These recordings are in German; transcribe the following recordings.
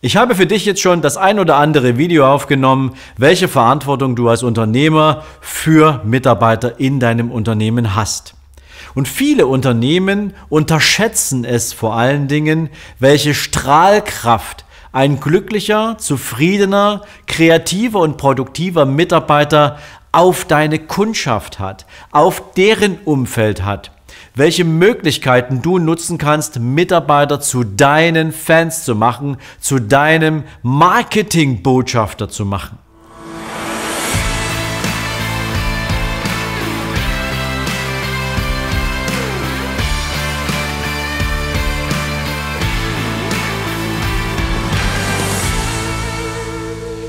Ich habe für dich jetzt schon das ein oder andere Video aufgenommen, welche Verantwortung du als Unternehmer für Mitarbeiter in deinem Unternehmen hast. Und viele Unternehmen unterschätzen es vor allen Dingen, welche Strahlkraft ein glücklicher, zufriedener, kreativer und produktiver Mitarbeiter auf deine Kundschaft hat, auf deren Umfeld hat welche Möglichkeiten du nutzen kannst, Mitarbeiter zu deinen Fans zu machen, zu deinem Marketingbotschafter zu machen.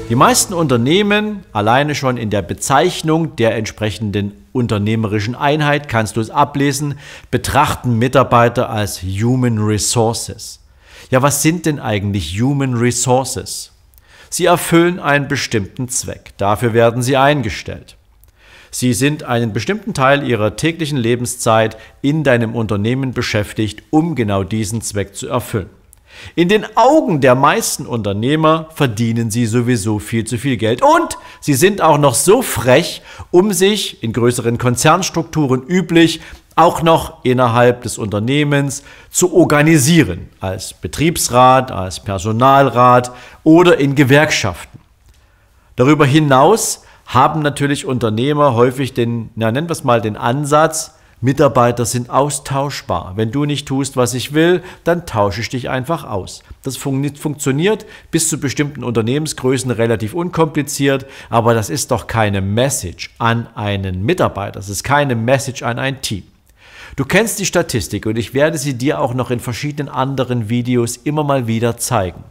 Die meisten Unternehmen, alleine schon in der Bezeichnung der entsprechenden unternehmerischen Einheit, kannst du es ablesen, betrachten Mitarbeiter als Human Resources. Ja, was sind denn eigentlich Human Resources? Sie erfüllen einen bestimmten Zweck. Dafür werden sie eingestellt. Sie sind einen bestimmten Teil ihrer täglichen Lebenszeit in deinem Unternehmen beschäftigt, um genau diesen Zweck zu erfüllen. In den Augen der meisten Unternehmer verdienen sie sowieso viel zu viel Geld und sie sind auch noch so frech, um sich in größeren Konzernstrukturen üblich auch noch innerhalb des Unternehmens zu organisieren, als Betriebsrat, als Personalrat oder in Gewerkschaften. Darüber hinaus haben natürlich Unternehmer häufig den, na nennen wir es mal den Ansatz, Mitarbeiter sind austauschbar. Wenn du nicht tust, was ich will, dann tausche ich dich einfach aus. Das fun funktioniert bis zu bestimmten Unternehmensgrößen relativ unkompliziert, aber das ist doch keine Message an einen Mitarbeiter. Das ist keine Message an ein Team. Du kennst die Statistik und ich werde sie dir auch noch in verschiedenen anderen Videos immer mal wieder zeigen.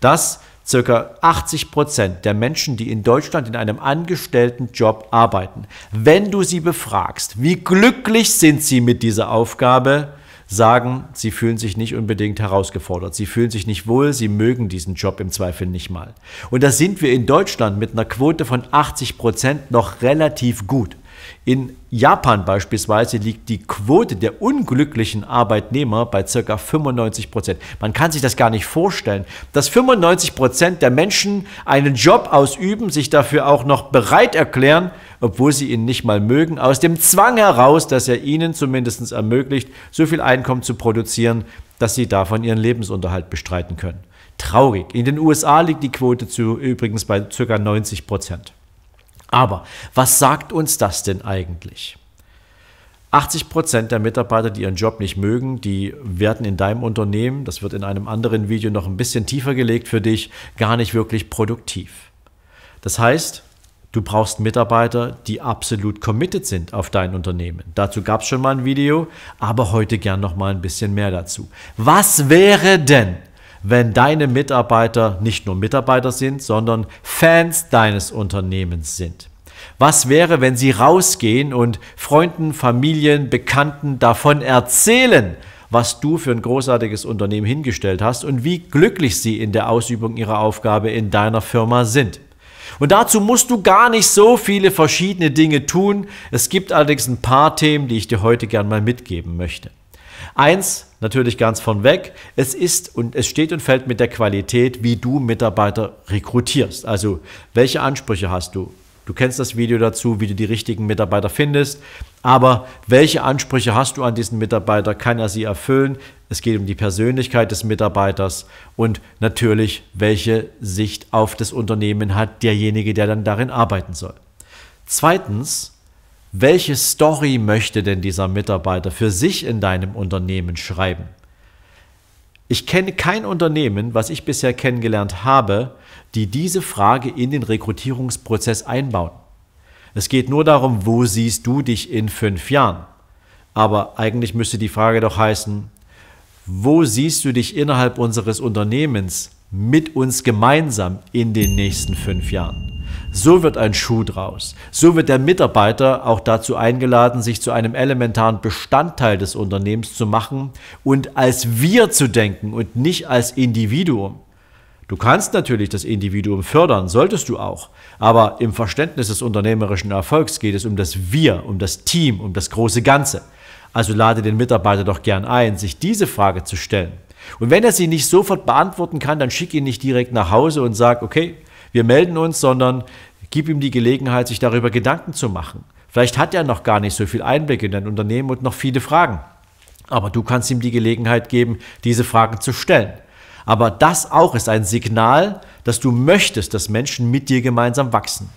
Das Circa 80 Prozent der Menschen, die in Deutschland in einem angestellten Job arbeiten, wenn du sie befragst, wie glücklich sind sie mit dieser Aufgabe, sagen, sie fühlen sich nicht unbedingt herausgefordert, sie fühlen sich nicht wohl, sie mögen diesen Job im Zweifel nicht mal. Und da sind wir in Deutschland mit einer Quote von 80 Prozent noch relativ gut. In Japan beispielsweise liegt die Quote der unglücklichen Arbeitnehmer bei ca. 95 Prozent. Man kann sich das gar nicht vorstellen, dass 95 Prozent der Menschen einen Job ausüben, sich dafür auch noch bereit erklären, obwohl sie ihn nicht mal mögen, aus dem Zwang heraus, dass er ihnen zumindest ermöglicht, so viel Einkommen zu produzieren, dass sie davon ihren Lebensunterhalt bestreiten können. Traurig. In den USA liegt die Quote zu übrigens bei ca. 90 Prozent. Aber was sagt uns das denn eigentlich? 80 Prozent der Mitarbeiter, die ihren Job nicht mögen, die werden in deinem Unternehmen, das wird in einem anderen Video noch ein bisschen tiefer gelegt für dich, gar nicht wirklich produktiv. Das heißt, du brauchst Mitarbeiter, die absolut committed sind auf dein Unternehmen. Dazu gab es schon mal ein Video, aber heute gern noch mal ein bisschen mehr dazu. Was wäre denn, wenn deine Mitarbeiter nicht nur Mitarbeiter sind, sondern Fans deines Unternehmens sind? Was wäre, wenn sie rausgehen und Freunden, Familien, Bekannten davon erzählen, was du für ein großartiges Unternehmen hingestellt hast und wie glücklich sie in der Ausübung ihrer Aufgabe in deiner Firma sind? Und dazu musst du gar nicht so viele verschiedene Dinge tun. Es gibt allerdings ein paar Themen, die ich dir heute gern mal mitgeben möchte. Eins, natürlich ganz von weg, es ist und es steht und fällt mit der Qualität, wie du Mitarbeiter rekrutierst. Also, welche Ansprüche hast du? Du kennst das Video dazu, wie du die richtigen Mitarbeiter findest. Aber welche Ansprüche hast du an diesen Mitarbeiter? Kann er sie erfüllen? Es geht um die Persönlichkeit des Mitarbeiters und natürlich, welche Sicht auf das Unternehmen hat derjenige, der dann darin arbeiten soll. Zweitens, welche Story möchte denn dieser Mitarbeiter für sich in deinem Unternehmen schreiben? Ich kenne kein Unternehmen, was ich bisher kennengelernt habe, die diese Frage in den Rekrutierungsprozess einbauen. Es geht nur darum, wo siehst du dich in fünf Jahren? Aber eigentlich müsste die Frage doch heißen, wo siehst du dich innerhalb unseres Unternehmens mit uns gemeinsam in den nächsten fünf Jahren? So wird ein Schuh draus. So wird der Mitarbeiter auch dazu eingeladen, sich zu einem elementaren Bestandteil des Unternehmens zu machen und als wir zu denken und nicht als Individuum. Du kannst natürlich das Individuum fördern, solltest du auch. Aber im Verständnis des unternehmerischen Erfolgs geht es um das Wir, um das Team, um das große Ganze. Also lade den Mitarbeiter doch gern ein, sich diese Frage zu stellen. Und wenn er sie nicht sofort beantworten kann, dann schick ihn nicht direkt nach Hause und sag, okay, wir melden uns, sondern gib ihm die Gelegenheit, sich darüber Gedanken zu machen. Vielleicht hat er noch gar nicht so viel Einblick in dein Unternehmen und noch viele Fragen. Aber du kannst ihm die Gelegenheit geben, diese Fragen zu stellen. Aber das auch ist ein Signal, dass du möchtest, dass Menschen mit dir gemeinsam wachsen.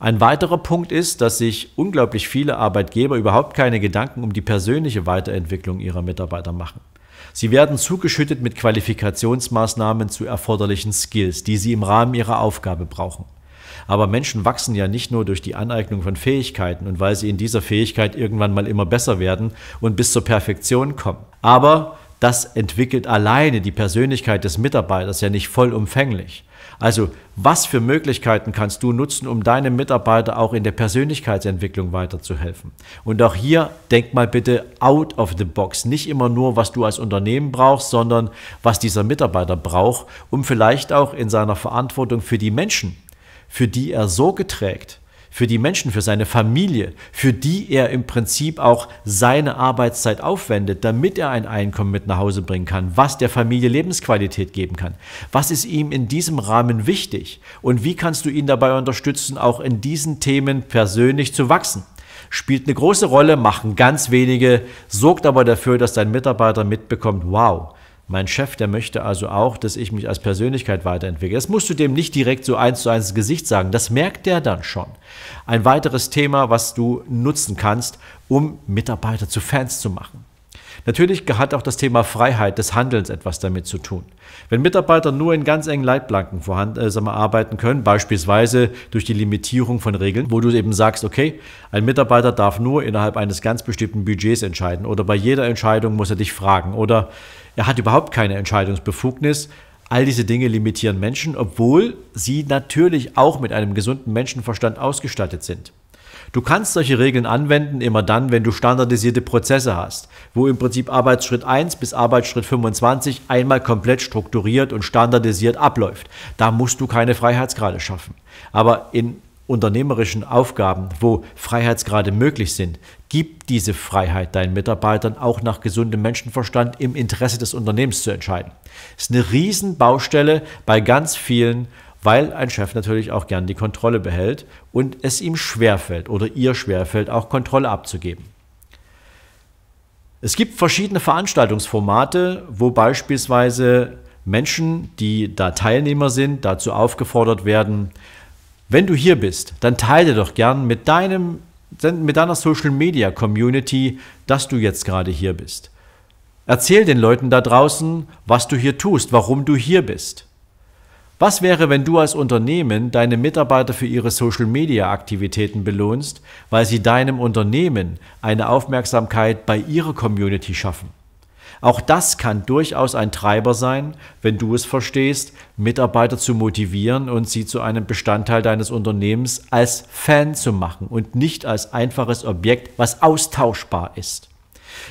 Ein weiterer Punkt ist, dass sich unglaublich viele Arbeitgeber überhaupt keine Gedanken um die persönliche Weiterentwicklung ihrer Mitarbeiter machen. Sie werden zugeschüttet mit Qualifikationsmaßnahmen zu erforderlichen Skills, die sie im Rahmen ihrer Aufgabe brauchen. Aber Menschen wachsen ja nicht nur durch die Aneignung von Fähigkeiten und weil sie in dieser Fähigkeit irgendwann mal immer besser werden und bis zur Perfektion kommen. Aber das entwickelt alleine die Persönlichkeit des Mitarbeiters ja nicht vollumfänglich. Also was für Möglichkeiten kannst du nutzen, um deinem Mitarbeiter auch in der Persönlichkeitsentwicklung weiterzuhelfen? Und auch hier denk mal bitte out of the box. Nicht immer nur, was du als Unternehmen brauchst, sondern was dieser Mitarbeiter braucht, um vielleicht auch in seiner Verantwortung für die Menschen, für die er so geträgt, für die Menschen, für seine Familie, für die er im Prinzip auch seine Arbeitszeit aufwendet, damit er ein Einkommen mit nach Hause bringen kann, was der Familie Lebensqualität geben kann. Was ist ihm in diesem Rahmen wichtig und wie kannst du ihn dabei unterstützen, auch in diesen Themen persönlich zu wachsen? Spielt eine große Rolle, machen ganz wenige, sorgt aber dafür, dass dein Mitarbeiter mitbekommt, wow, mein Chef, der möchte also auch, dass ich mich als Persönlichkeit weiterentwickle. Das musst du dem nicht direkt so eins zu eins ins Gesicht sagen. Das merkt der dann schon. Ein weiteres Thema, was du nutzen kannst, um Mitarbeiter zu Fans zu machen. Natürlich hat auch das Thema Freiheit des Handelns etwas damit zu tun. Wenn Mitarbeiter nur in ganz engen Leitplanken vorhanden, äh, arbeiten können, beispielsweise durch die Limitierung von Regeln, wo du eben sagst, okay, ein Mitarbeiter darf nur innerhalb eines ganz bestimmten Budgets entscheiden oder bei jeder Entscheidung muss er dich fragen oder er hat überhaupt keine Entscheidungsbefugnis, All diese Dinge limitieren Menschen, obwohl sie natürlich auch mit einem gesunden Menschenverstand ausgestattet sind. Du kannst solche Regeln anwenden immer dann, wenn du standardisierte Prozesse hast, wo im Prinzip Arbeitsschritt 1 bis Arbeitsschritt 25 einmal komplett strukturiert und standardisiert abläuft. Da musst du keine Freiheitsgrade schaffen. Aber in unternehmerischen Aufgaben, wo Freiheitsgrade möglich sind, gib diese Freiheit deinen Mitarbeitern auch nach gesundem Menschenverstand im Interesse des Unternehmens zu entscheiden. Das ist eine Riesenbaustelle bei ganz vielen Unternehmen weil ein Chef natürlich auch gern die Kontrolle behält und es ihm schwerfällt oder ihr schwerfällt, auch Kontrolle abzugeben. Es gibt verschiedene Veranstaltungsformate, wo beispielsweise Menschen, die da Teilnehmer sind, dazu aufgefordert werden, wenn du hier bist, dann teile doch gern mit, deinem, mit deiner Social Media Community, dass du jetzt gerade hier bist. Erzähl den Leuten da draußen, was du hier tust, warum du hier bist. Was wäre, wenn du als Unternehmen deine Mitarbeiter für ihre Social-Media-Aktivitäten belohnst, weil sie deinem Unternehmen eine Aufmerksamkeit bei ihrer Community schaffen? Auch das kann durchaus ein Treiber sein, wenn du es verstehst, Mitarbeiter zu motivieren und sie zu einem Bestandteil deines Unternehmens als Fan zu machen und nicht als einfaches Objekt, was austauschbar ist.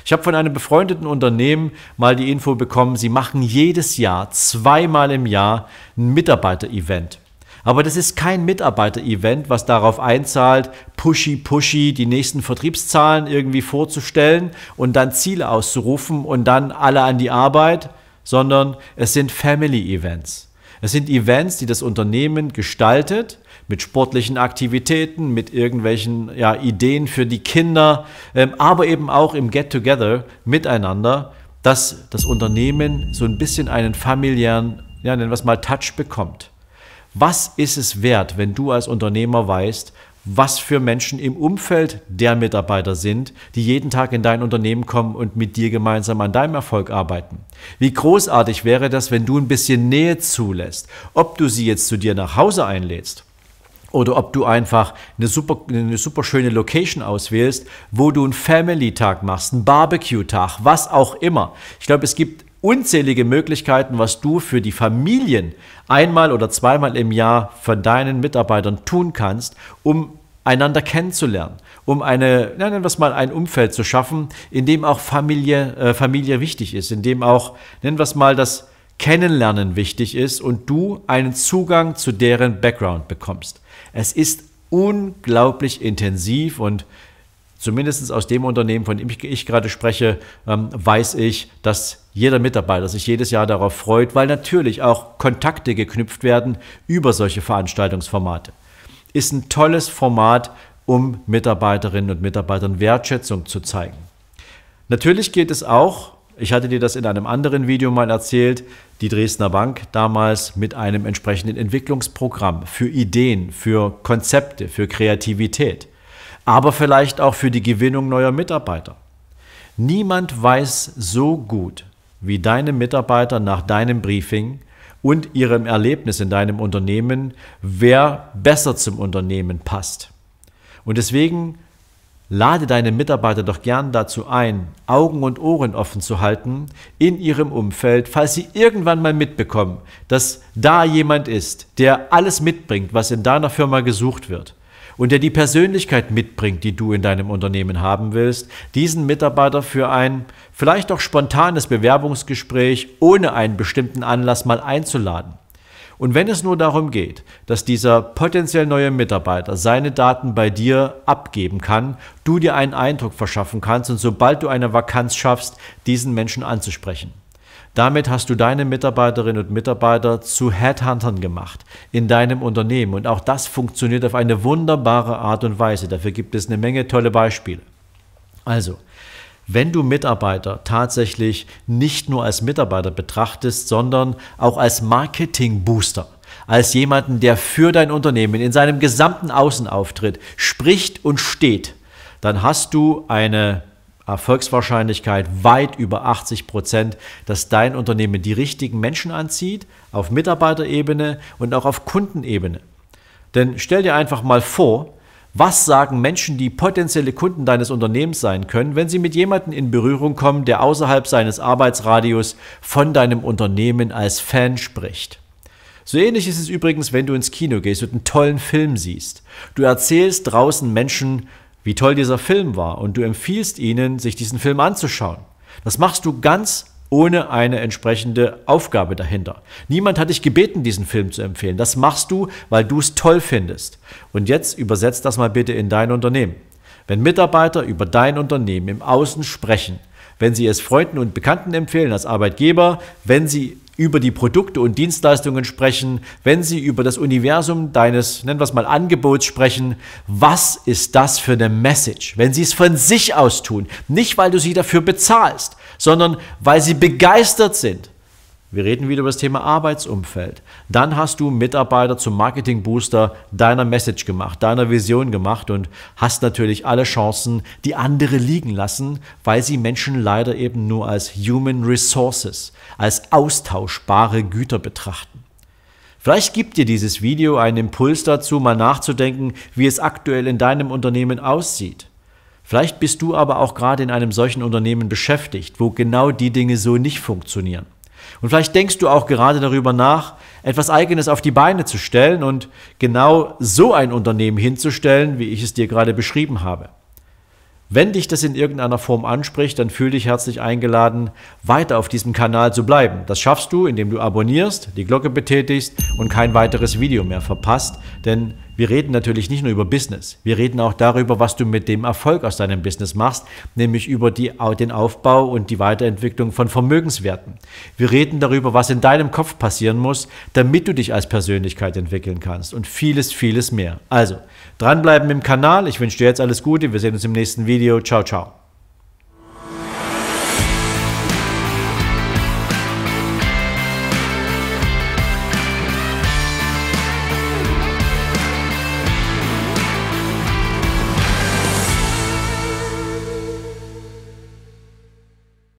Ich habe von einem befreundeten Unternehmen mal die Info bekommen, sie machen jedes Jahr, zweimal im Jahr, ein Mitarbeiter-Event. Aber das ist kein Mitarbeiter-Event, was darauf einzahlt, pushy, pushy die nächsten Vertriebszahlen irgendwie vorzustellen und dann Ziele auszurufen und dann alle an die Arbeit, sondern es sind Family-Events. Es sind Events, die das Unternehmen gestaltet mit sportlichen Aktivitäten, mit irgendwelchen ja, Ideen für die Kinder, ähm, aber eben auch im Get-Together miteinander, dass das Unternehmen so ein bisschen einen familiären, ja, nennen wir es mal, Touch bekommt. Was ist es wert, wenn du als Unternehmer weißt, was für Menschen im Umfeld der Mitarbeiter sind, die jeden Tag in dein Unternehmen kommen und mit dir gemeinsam an deinem Erfolg arbeiten. Wie großartig wäre das, wenn du ein bisschen Nähe zulässt, ob du sie jetzt zu dir nach Hause einlädst oder ob du einfach eine super, eine super schöne Location auswählst, wo du einen Family-Tag machst, einen Barbecue-Tag, was auch immer. Ich glaube, es gibt unzählige Möglichkeiten, was du für die Familien einmal oder zweimal im Jahr von deinen Mitarbeitern tun kannst, um einander kennenzulernen, um eine, nennen wir es mal, ein Umfeld zu schaffen, in dem auch Familie, äh, Familie wichtig ist, in dem auch, nennen wir es mal, das Kennenlernen wichtig ist und du einen Zugang zu deren Background bekommst. Es ist unglaublich intensiv und zumindest aus dem Unternehmen, von dem ich, ich gerade spreche, ähm, weiß ich, dass jeder Mitarbeiter sich jedes Jahr darauf freut, weil natürlich auch Kontakte geknüpft werden über solche Veranstaltungsformate. Ist ein tolles Format, um Mitarbeiterinnen und Mitarbeitern Wertschätzung zu zeigen. Natürlich geht es auch ich hatte dir das in einem anderen Video mal erzählt, die Dresdner Bank damals mit einem entsprechenden Entwicklungsprogramm für Ideen, für Konzepte, für Kreativität, aber vielleicht auch für die Gewinnung neuer Mitarbeiter. Niemand weiß so gut wie deine Mitarbeiter nach deinem Briefing und ihrem Erlebnis in deinem Unternehmen, wer besser zum Unternehmen passt. Und deswegen Lade deine Mitarbeiter doch gern dazu ein, Augen und Ohren offen zu halten in ihrem Umfeld, falls sie irgendwann mal mitbekommen, dass da jemand ist, der alles mitbringt, was in deiner Firma gesucht wird und der die Persönlichkeit mitbringt, die du in deinem Unternehmen haben willst, diesen Mitarbeiter für ein vielleicht auch spontanes Bewerbungsgespräch ohne einen bestimmten Anlass mal einzuladen. Und wenn es nur darum geht, dass dieser potenziell neue Mitarbeiter seine Daten bei dir abgeben kann, du dir einen Eindruck verschaffen kannst und sobald du eine Vakanz schaffst, diesen Menschen anzusprechen. Damit hast du deine Mitarbeiterinnen und Mitarbeiter zu Headhuntern gemacht in deinem Unternehmen. Und auch das funktioniert auf eine wunderbare Art und Weise. Dafür gibt es eine Menge tolle Beispiele. Also, wenn du Mitarbeiter tatsächlich nicht nur als Mitarbeiter betrachtest, sondern auch als Marketing-Booster als jemanden, der für dein Unternehmen in seinem gesamten Außenauftritt spricht und steht, dann hast du eine Erfolgswahrscheinlichkeit weit über 80 Prozent, dass dein Unternehmen die richtigen Menschen anzieht, auf Mitarbeiterebene und auch auf Kundenebene. Denn stell dir einfach mal vor, was sagen Menschen, die potenzielle Kunden deines Unternehmens sein können, wenn sie mit jemandem in Berührung kommen, der außerhalb seines Arbeitsradius von deinem Unternehmen als Fan spricht? So ähnlich ist es übrigens, wenn du ins Kino gehst und einen tollen Film siehst. Du erzählst draußen Menschen, wie toll dieser Film war und du empfiehlst ihnen, sich diesen Film anzuschauen. Das machst du ganz ohne eine entsprechende Aufgabe dahinter. Niemand hat dich gebeten, diesen Film zu empfehlen. Das machst du, weil du es toll findest. Und jetzt übersetzt das mal bitte in dein Unternehmen. Wenn Mitarbeiter über dein Unternehmen im Außen sprechen, wenn sie es Freunden und Bekannten empfehlen als Arbeitgeber, wenn sie über die Produkte und Dienstleistungen sprechen, wenn sie über das Universum deines, nennen wir es mal, Angebots sprechen, was ist das für eine Message? Wenn sie es von sich aus tun, nicht weil du sie dafür bezahlst, sondern weil sie begeistert sind, wir reden wieder über das Thema Arbeitsumfeld. Dann hast du Mitarbeiter zum Marketing Booster deiner Message gemacht, deiner Vision gemacht und hast natürlich alle Chancen, die andere liegen lassen, weil sie Menschen leider eben nur als Human Resources, als austauschbare Güter betrachten. Vielleicht gibt dir dieses Video einen Impuls dazu, mal nachzudenken, wie es aktuell in deinem Unternehmen aussieht. Vielleicht bist du aber auch gerade in einem solchen Unternehmen beschäftigt, wo genau die Dinge so nicht funktionieren. Und vielleicht denkst du auch gerade darüber nach, etwas Eigenes auf die Beine zu stellen und genau so ein Unternehmen hinzustellen, wie ich es dir gerade beschrieben habe. Wenn dich das in irgendeiner Form anspricht, dann fühle dich herzlich eingeladen, weiter auf diesem Kanal zu bleiben. Das schaffst du, indem du abonnierst, die Glocke betätigst und kein weiteres Video mehr verpasst, denn wir reden natürlich nicht nur über Business, wir reden auch darüber, was du mit dem Erfolg aus deinem Business machst, nämlich über die, den Aufbau und die Weiterentwicklung von Vermögenswerten. Wir reden darüber, was in deinem Kopf passieren muss, damit du dich als Persönlichkeit entwickeln kannst und vieles, vieles mehr. Also, dranbleiben im Kanal. Ich wünsche dir jetzt alles Gute. Wir sehen uns im nächsten Video. Ciao, ciao.